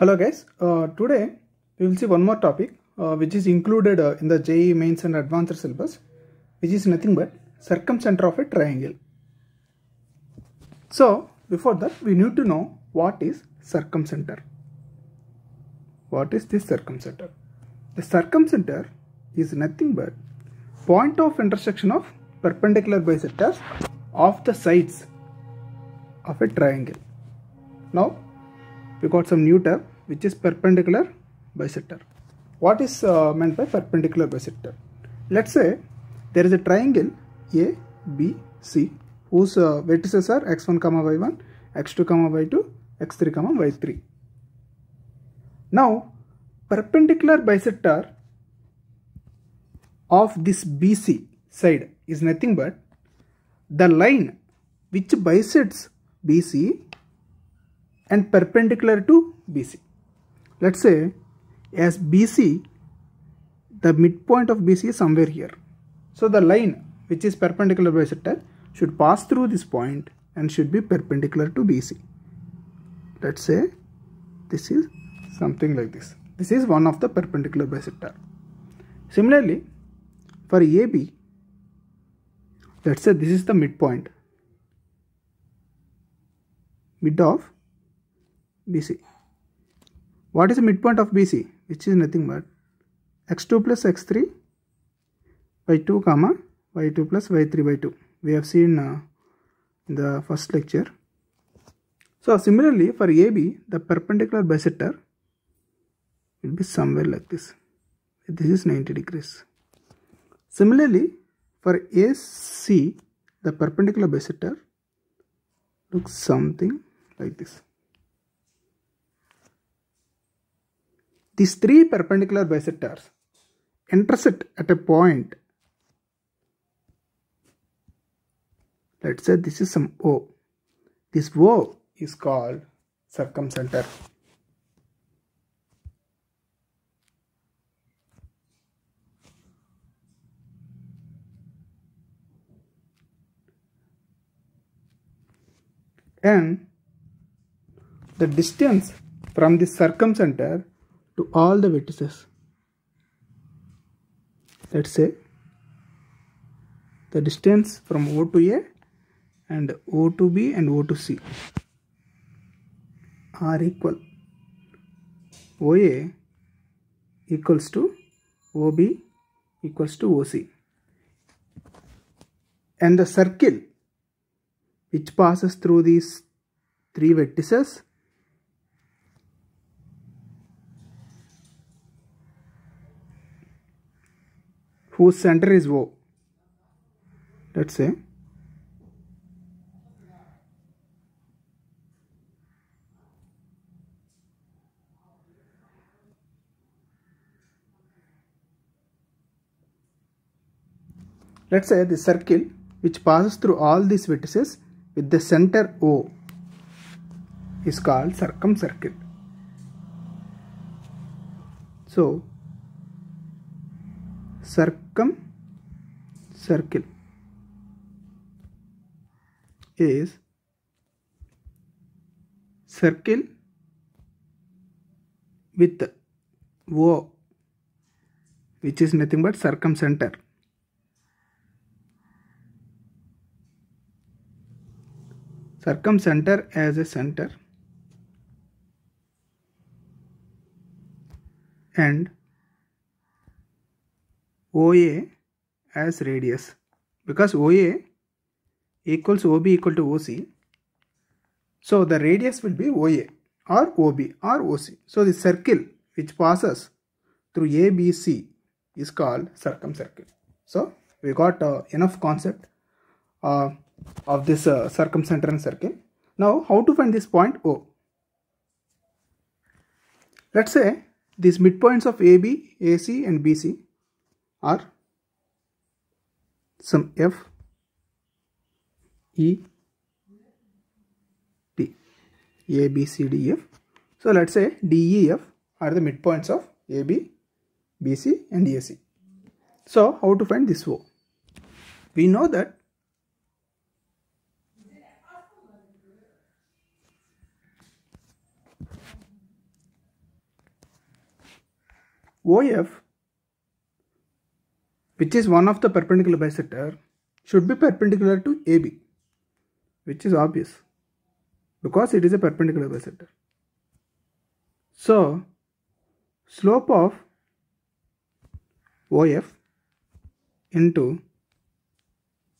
Hello guys, uh, today we will see one more topic uh, which is included uh, in the JE mains and advanced syllabus which is nothing but circumcenter of a triangle. So before that we need to know what is circumcenter. What is this circumcenter? The circumcenter is nothing but point of intersection of perpendicular bisectors of the sides of a triangle. Now we got some new term which is perpendicular bisector. What is uh, meant by perpendicular bisector? Let's say there is a triangle A, B, C whose uh, vertices are x1, comma y1, x2, comma y2, x3, comma y3. Now perpendicular bisector of this BC side is nothing but the line which bisects BC and perpendicular to BC. Let's say as BC, the midpoint of BC is somewhere here. So the line which is perpendicular bisector should pass through this point and should be perpendicular to BC. Let's say this is something like this. This is one of the perpendicular bisector. Similarly, for AB, let's say this is the midpoint, mid of BC. What is the midpoint of BC? Which is nothing but x2 plus x3 by 2 comma y2 plus y3 by 2. We have seen uh, in the first lecture. So similarly for AB the perpendicular bisector will be somewhere like this. This is 90 degrees. Similarly for AC the perpendicular bisector looks something like this. These three perpendicular bisectors intersect at a point. Let's say this is some O. This O is called circumcenter. and the distance from the circumcenter to all the vertices. Let's say the distance from O to A and O to B and O to C are equal. OA equals to OB equals to OC. And the circle which passes through these three vertices whose center is O. Let's say Let's say the circle which passes through all these vertices with the center O is called circumcircle. So circum circle is circle with O which is nothing but circumcenter circumcenter as a center and OA as radius because OA equals OB equal to OC. So the radius will be OA or OB or OC. So the circle which passes through ABC is called circumcircle. So we got uh, enough concept uh, of this uh, and circle. Now how to find this point O? Let's say these midpoints of AB, AC and BC or some F E T A B C D F. So let's say D E F are the midpoints of A B, B C and A C. So how to find this O? We know that OF which is one of the perpendicular bisector should be perpendicular to AB which is obvious because it is a perpendicular bisector. So slope of OF into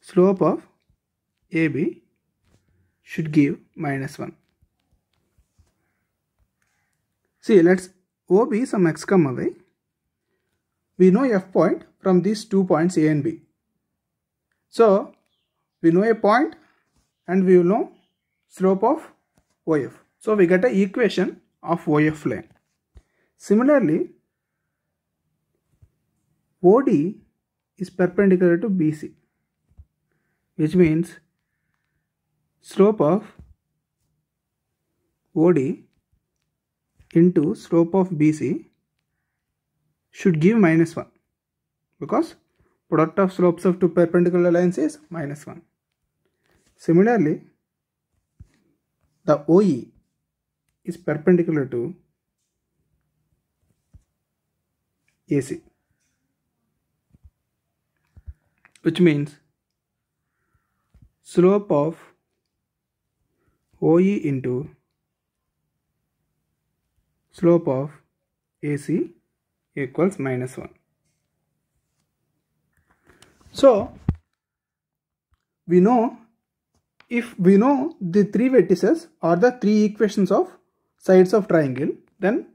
slope of AB should give minus 1. See let's OB some x comma y we know f point from these two points A and B. So we know a point and we will know slope of OF. So we get an equation of OF line. Similarly, OD is perpendicular to BC which means slope of OD into slope of BC should give minus 1 because product of slopes of two perpendicular lines is minus 1. Similarly, the OE is perpendicular to AC which means slope of OE into slope of AC equals minus 1. So, we know if we know the three vertices or the three equations of sides of triangle, then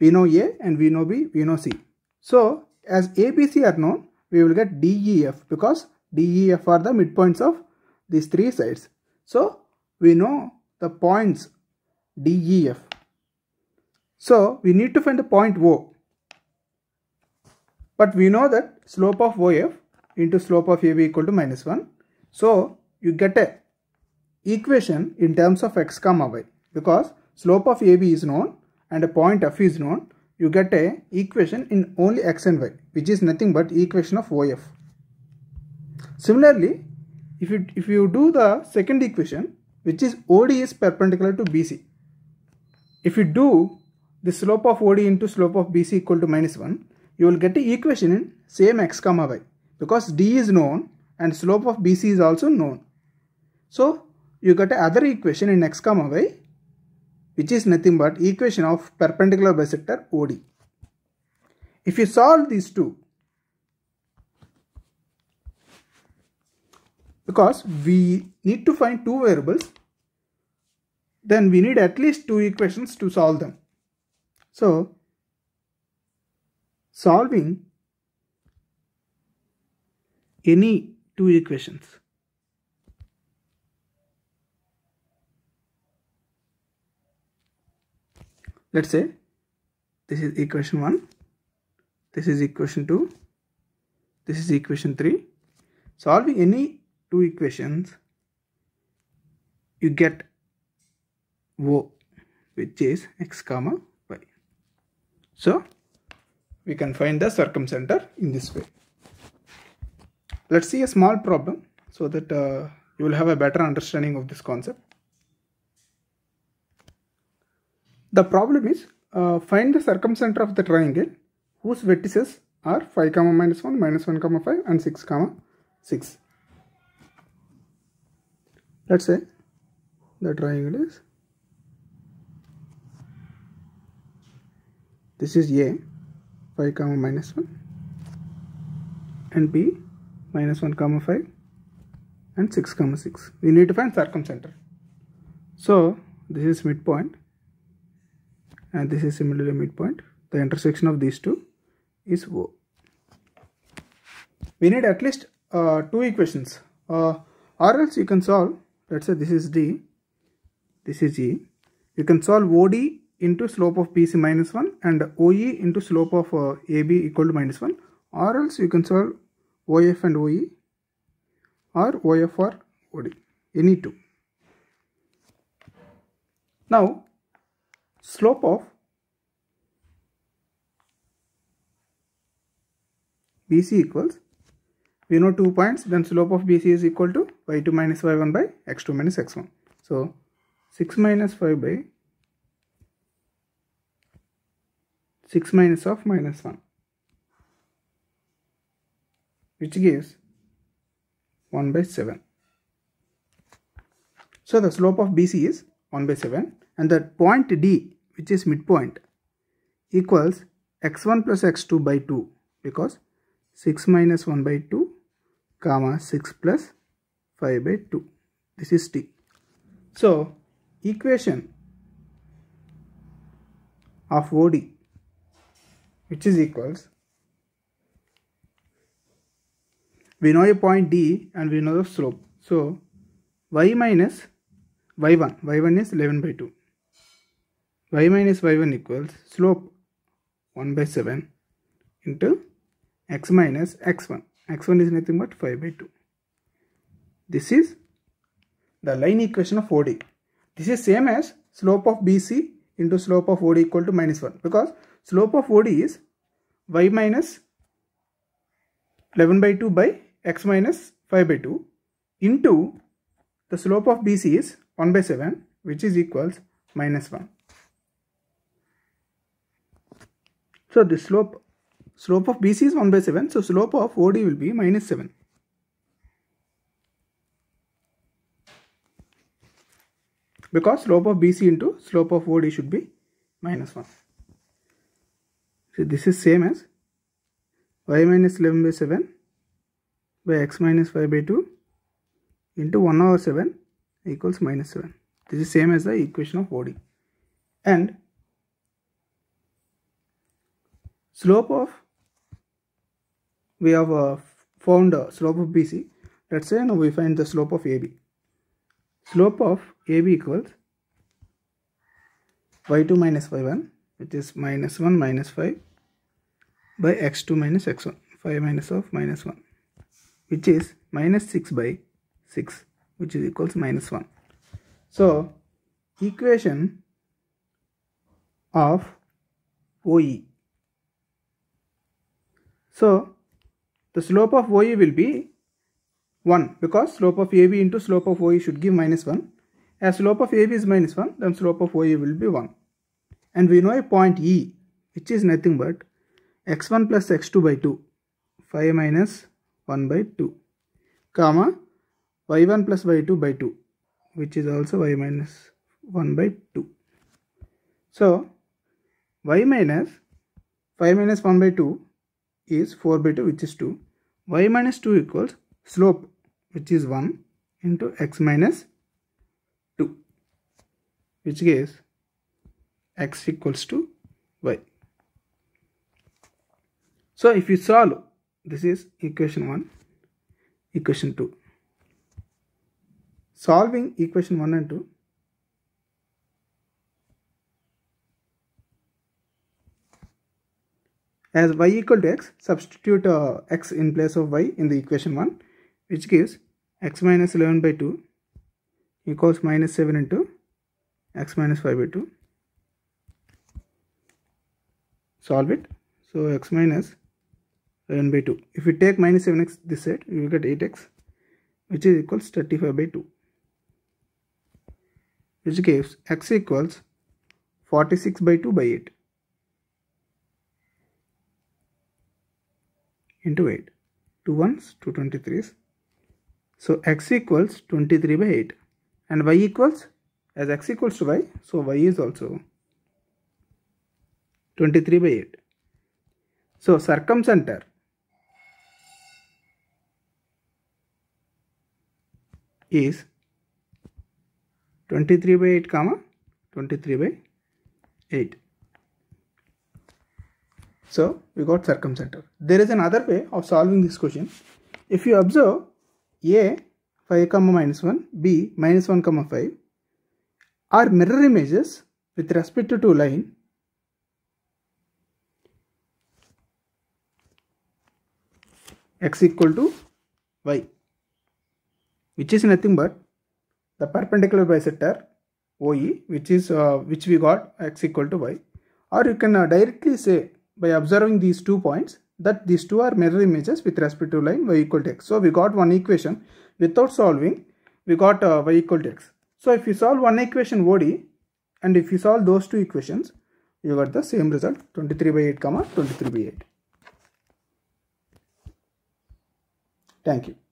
we know A and we know B, we know C. So, as A, B, C are known, we will get D, E, F because D, E, F are the midpoints of these three sides. So, we know the points D, E, F. So, we need to find the point O but we know that slope of OF into slope of AB equal to minus 1. So you get a equation in terms of x comma y because slope of AB is known and a point F is known. You get a equation in only x and y which is nothing but equation of OF. Similarly, if you, if you do the second equation which is OD is perpendicular to BC. If you do the slope of OD into slope of BC equal to minus 1, you will get the equation in same x comma y because d is known and slope of bc is also known. So you get another equation in x comma y which is nothing but equation of perpendicular bisector OD. If you solve these two because we need to find two variables then we need at least two equations to solve them. So solving any two equations. Let's say this is equation 1, this is equation 2, this is equation 3. Solving any two equations, you get O which is x comma y. So, we can find the circumcenter in this way. Let's see a small problem so that uh, you will have a better understanding of this concept. The problem is uh, find the circumcenter of the triangle whose vertices are 5 comma minus 1, minus 1 comma 5 and 6 comma 6. Let's say the triangle is this is A 5 comma minus 1 and b minus 1 comma 5 and 6 comma 6 we need to find circumcenter so this is midpoint and this is similarly midpoint the intersection of these two is o we need at least uh, two equations uh, or else you can solve let's say this is d this is e you can solve od into slope of BC minus 1 and OE into slope of uh, AB equal to minus 1 or else you can solve OF and OE or OF or OD any two. Now slope of BC equals we know two points then slope of BC is equal to y2 minus y1 by x2 minus x1. So 6 minus 5 by 6 minus of minus 1 which gives 1 by 7. So the slope of BC is 1 by 7 and the point D which is midpoint equals x1 plus x2 by 2 because 6 minus 1 by 2 comma 6 plus 5 by 2 this is t. So equation of OD which is equals we know a point D and we know the slope so y minus y1 y1 is 11 by 2 y minus y1 equals slope 1 by 7 into x minus x1 x1 is nothing but 5 by 2 this is the line equation of OD this is same as slope of BC into slope of OD equal to minus 1 because Slope of OD is y minus 11 by 2 by x minus 5 by 2 into the slope of BC is 1 by 7 which is equals minus 1. So the slope slope of BC is 1 by 7 so slope of OD will be minus 7. Because slope of BC into slope of OD should be minus 1. See, this is same as y minus 11 by 7 by x minus 5 by 2 into 1 over 7 equals minus 7. This is same as the equation of OD. And slope of, we have uh, found uh, slope of BC. Let's say now we find the slope of AB. Slope of AB equals y2 minus minus y 1 which is minus 1 minus 5 by x2 minus x1 5 minus of minus 1 which is minus 6 by 6 which is equals minus 1 so equation of OE so the slope of OE will be 1 because slope of AB into slope of OE should give minus 1 as slope of AB is minus 1 then slope of OE will be 1 and we know a point E which is nothing but x1 plus x2 by 2 phi minus 1 by 2 comma y1 plus y2 by 2 which is also y minus 1 by 2. So y minus 5 minus 1 by 2 is 4 by 2 which is 2 y minus 2 equals slope which is 1 into x minus 2 which gives x equals to y. So if you solve, this is equation 1, equation 2. Solving equation 1 and 2, as y equal to x, substitute uh, x in place of y in the equation 1, which gives x minus 11 by 2 equals minus 7 into x minus 5 by 2 solve it so x minus 7 by 2 if we take minus 7x this side you will get 8x which is equals 35 by 2 which gives x equals 46 by 2 by 8 into 8 2 ones 2 23s so x equals 23 by 8 and y equals as x equals to y so y is also 23 by 8. So circumcenter is 23 by 8 comma 23 by 8. So we got circumcenter. There is another way of solving this question. If you observe A 5 comma minus 1, B minus 1 comma 5 are mirror images with respect to two line x equal to y which is nothing but the perpendicular bisector OE which is uh, which we got x equal to y or you can uh, directly say by observing these two points that these two are mirror images with respect to line y equal to x. So we got one equation without solving we got uh, y equal to x. So if you solve one equation ODE and if you solve those two equations you got the same result 23 by 8 comma 23 by 8. Thank you.